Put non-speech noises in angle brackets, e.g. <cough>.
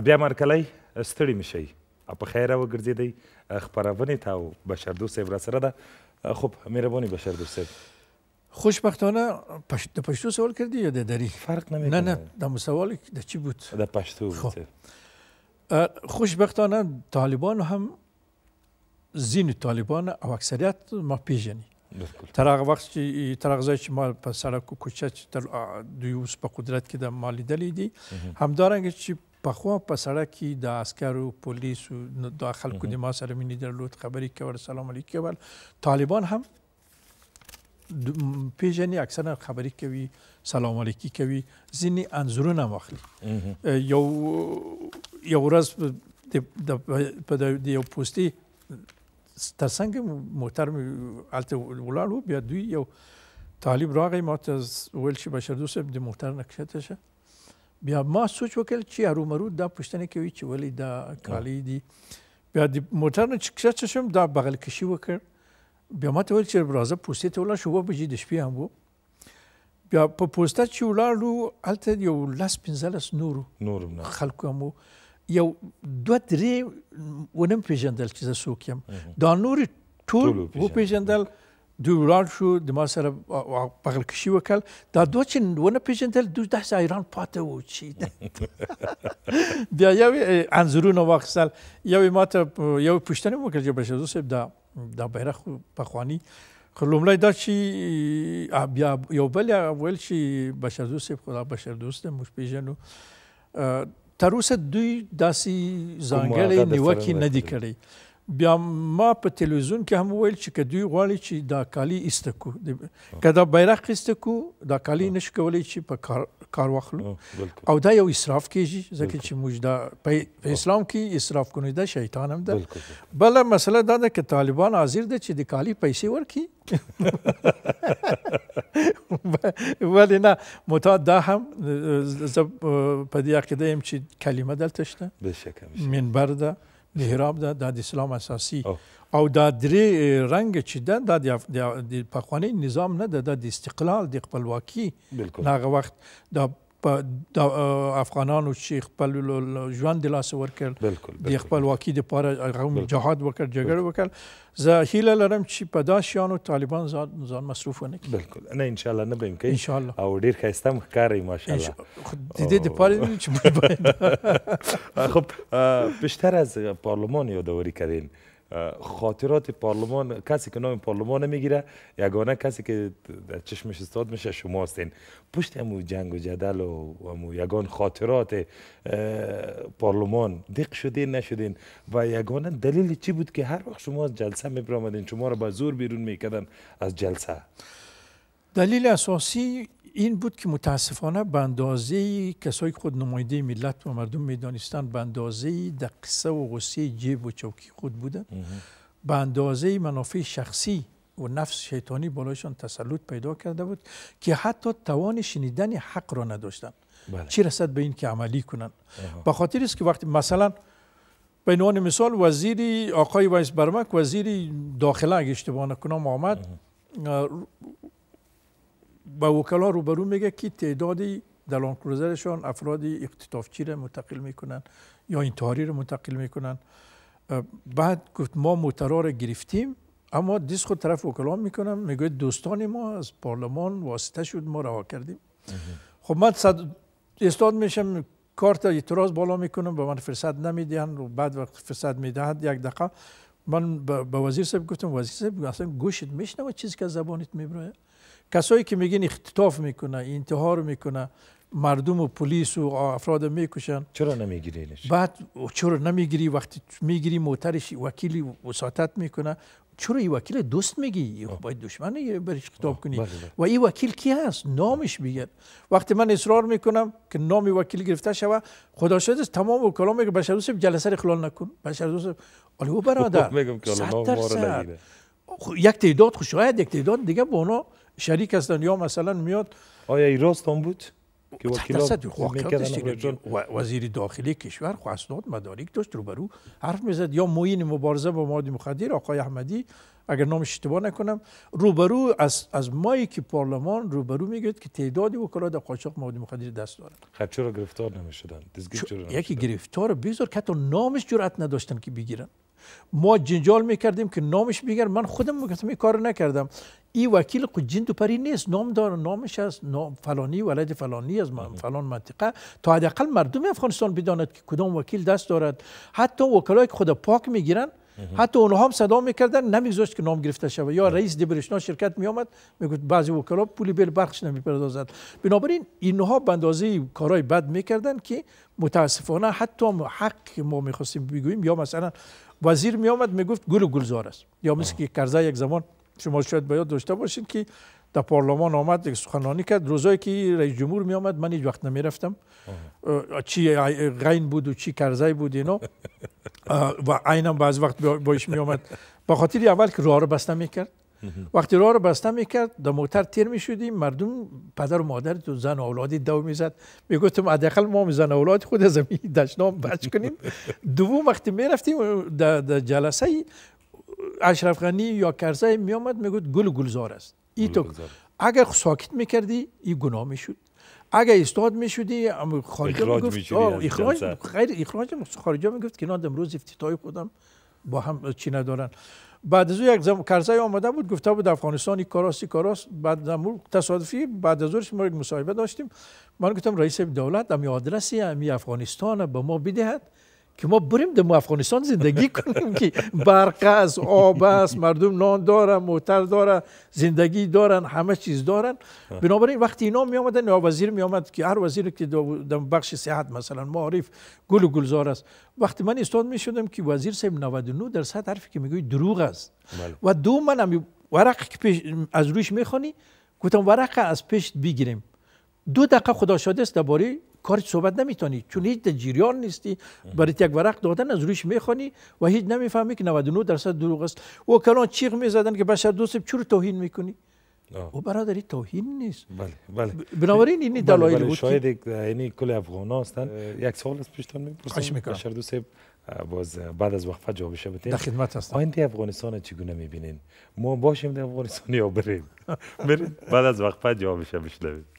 بیا مارکلی ستړي مه شئ او په خیر راوګرځېدئ خپرونې ته او بشردو صاحب راسره ده خب مهرباني بشردو صاحب خوشبختانه پش... در پشتو سوال کردی یا در دری؟ فرق نمیکنه نه نه در سوال در چی بود؟ در پشتو بود خب. خوشبختانه طالبان هم زین طالبان او اکثریت ما پیژنی تر هغه وخت چې تر هغه ځای چې ما په سړک کوچه چې تر دوی اوس په قدرت کې د ما لیدلی دي همدارنګه چې په خو په سړک کې د عسکرو پولیسو د خلکو د ما سره مینې درلود خبرې کول سلام علیکم ول طالبان هم پیژنې اکثرا خبرې کوي سلام علیکم کوي ځینی انزورونه واخلي یو یو ورځ د د د یو پوسټي ترڅنګ محترم الته ولاړو بیا دوی یو طالب راغی ما ته ویل چې بشردوست د محترم نکشته شه بیا ما سوچ وکړ چې ارومرو دا پښتنه کوي چې ولې دا کالی دي بیا د موټر نه چې شم دا بغل کشي وکړ بیا ما ته ویل چې راځه پوستې ته ولاړ شو به بجې د شپې هم وو بیا په پوسته چې ولاړو هلته یو لس پنځلس نورو نور خلکو هم یو دوه درې ونه پېژندل چې زه څوک یم دا نورې ټول وپېژندل دوی ولاړ شو د ما سره بغل کشي وکړ دا دوه چې ونه پیژندل دوی داسې حیران پاتې وو چې <laughs> بیا یو انځورونه واخیستل یو ما ته یو پوښتنه وکړه چې بشیر صاحب دا دا بیرغ پخوانی خو لومړی دا چې بیا یو بل ویل چې بشیر صاحب خدا بشیر دوست موږ پیژنو تر اوسه دوی داسې ځانګړې نیوکې نه دي کړې بیا ما په تلویزیون کې هم ویل چې کدی غواړي چې دا کالی استکو کدا بیرغ استکو دا کالی نش کولای چې په کار کار واخلو او دا یو اسراف کیږي ځکه چې موږ دا په اسلام کې اسراف کونه دا شیطان هم ده بل مسله دا ده چې طالبان حاضر دي چې د کالی پیسې ورکي <laughs> ولی نه متا دا هم زه په دې عقیده يم چې کلمه دلته شته منبر ده د حراب ده د اسلام اساسي او دا درې رنگ چې ده دا د پخوانی نظام نه ده د استقلال د خپلواکي هغه وخت د په افغانانو چې خپل ژوند د لاس ورکړ د خپلواکي د پاره هغه جهاد وکړ جګړه وکړ زه هیله لرم چې په داس شیانو طالبان ځان مصروف ونه کړي بالکل نه ان شاء الله نه بیم کوي ان شاء الله او ډیر ښایسته مخکاري ماشاء الله د دې د پاره چې <laughs> خب بیشتر از پارلمان یادآوری کردین خاطرات پارلمان کسی که نام پارلمان نمیگیره یگانه کسی که در چشمش استاد میشه شما هستین پشت امو جنگ و جدل و امو یگان خاطرات پارلمان دق شدین نشدین و یگانه دلیل چی بود که هر وقت شما از جلسه میبرامدین شما را به زور بیرون میکردن از جلسه دلیل اساسی این بود که متاسفانه به اندازه خود نماینده ملت و مردم میدانستان به اندازه در قصه و غصه جیب و چوکی خود بودن به اندازه منافع شخصی و نفس شیطانی بالایشان تسلط پیدا کرده بود که حتی توان شنیدن حق را نداشتند بله. چی رسد به این که عملی کنند به خاطر است که وقتی مثلا به عنوان مثال وزیری آقای ویس برمک وزیر داخله اگه اشتباه نکنم آمد با وکلا روبرو میگه که تعدادی در کروزرشان افرادی اقتطافچی را منتقل میکنن یا انتحاری رو منتقل میکنن بعد گفت ما موترها رو گرفتیم اما دیس خود طرف وکلا میکنم میگه دوستان ما از پارلمان واسطه شد ما رها کردیم خب من صد استاد میشم کارت اعتراض بالا میکنم به با من فرصت نمیدهن و بعد وقت فرصت میدهد یک دقیقه من به وزیر صاحب گفتم وزیر صاحب اصلا گوشت میشنوه چیزی که زبانت میبره کسایی که میگن اختطاف میکنه انتحار میکنه مردم و پلیس و افراد میکشن چرا نمیگیرینش؟ بعد چرا نمیگیری وقتی میگیری موترش وکیلی وساطت میکنه چرا این وکیل دوست میگی خب، باید دشمن برش خطاب خب، کنی بله، بله. و این وکیل کی هست نامش بگن وقتی من اصرار میکنم که نام وکیل گرفته شوه خدا شده تمام کلام میگه بشر دوست جلسه رو خلال نکن بشر دوست الو خب، برادر میگم که یک تعداد خوشایند یک تعداد دیگه با اونا شریک هستن یا مثلا میاد آیا ایراستان بود؟ که وزیر داخلی کشور خو اسناد مدارک داشت روبرو حرف میزد یا موین مبارزه با مواد مخدر آقای احمدی اگر نامش اشتباه نکنم روبرو از از مایی که پارلمان روبرو میگید که تعدادی وکلا در قاچاق مواد مخدر دست دارن خب چرا گرفتار نمیشدن یکی گرفتار بیزار که حتی نامش جرأت نداشتن که بگیرن ما جنجال میکردیم که نامش بگر من خودم میگفتم این کار نکردم این وکیل خود جند و پری نیست نام داره نامش از فلانی ولد فلانی از فلان منطقه تا حداقل مردم افغانستان بداند که کدام وکیل دست دارد حتی وکلای که خود پاک میگیرند حتی اونها هم صدا میکردن نمیذاشت که نام گرفته شود یا رئیس دبرشنا شرکت میآمد میگفت بعضی وکلا پولی بیل برخش نمیپردازد بنابراین اینها به کارای کارهای بد میکردن که متاسفانه حتی حق ما میخواستیم بگوییم یا مثلا وزیر میآمد میگفت گل و گلزار است یا مثل که کرزه یک زمان شما شاید باید داشته باشین که در پارلمان آمد سخنانی کرد روزایی که رئیس جمهور می آمد من هیچ وقت نمی رفتم چی غین بود و چی کرزای بود اینا و عینم بعض وقت بایش می آمد بخاطر اول که راه رو بسته می کرد وقتی راه رو بسته می کرد در موتر تیر می شدیم مردم پدر و مادر تو زن و اولادی دو می زد می گفتم ادخل ما زن و اولاد خود زمین دشنام بچ کنیم <laughs> دوم وقتی می رفتیم در جلسه اشرف غنی یا کرزی می آمد می گفت گل گلزار است ای اگر ساکت میکردی این گناه میشد اگر استاد میشدی می گفت اخراج غیر یعنی اخراج می گفت که نه امروز افتتاح خودم با هم چی ندارن بعد از او یک زم... کرزی آمده بود گفته بود افغانستان این کاراست کاراست بعد زمور تصادفی بعد از اونش ما یک مصاحبه داشتیم من گفتم رئیس دولت امی آدرسی امی افغانستان به ما بدهد که ما بریم در افغانستان زندگی کنیم که برق است آب است مردم نان دارن موتر دارن زندگی دارن همه چیز دارن بنابراین وقتی اینا می آمدن وزیر می آمد که هر وزیر که در بخش صحت مثلا معارف گل و گلزار است وقتی من استاد می شدم که وزیر صاحب 99 درصد حرفی که میگوی دروغ است بله. و دو من هم ورق که پیش از روش خونی گفتم ورق از پشت بگیریم دو دقیقه خدا شده است کار صحبت نمیتونی چون هیچ جریان نیستی برای یک ورق دادن از روش میخوانی و هیچ نمیفهمی که 99 درصد دروغ است و کلان چیغ میزدن که بشر دوست چرا توهین میکنی او برادری توهین نیست بله بله بنابراین این بله، دلایل بله شاید یعنی کل افغان یک سال از پیشتان میپرسم بشر دوست باز بعد از وقفه جواب شد در خدمت هستم آینده افغانستان چگونه میبینین ما باشیم در افغانستان یا بریم <laughs> بعد از وقفه جواب شه بشنوید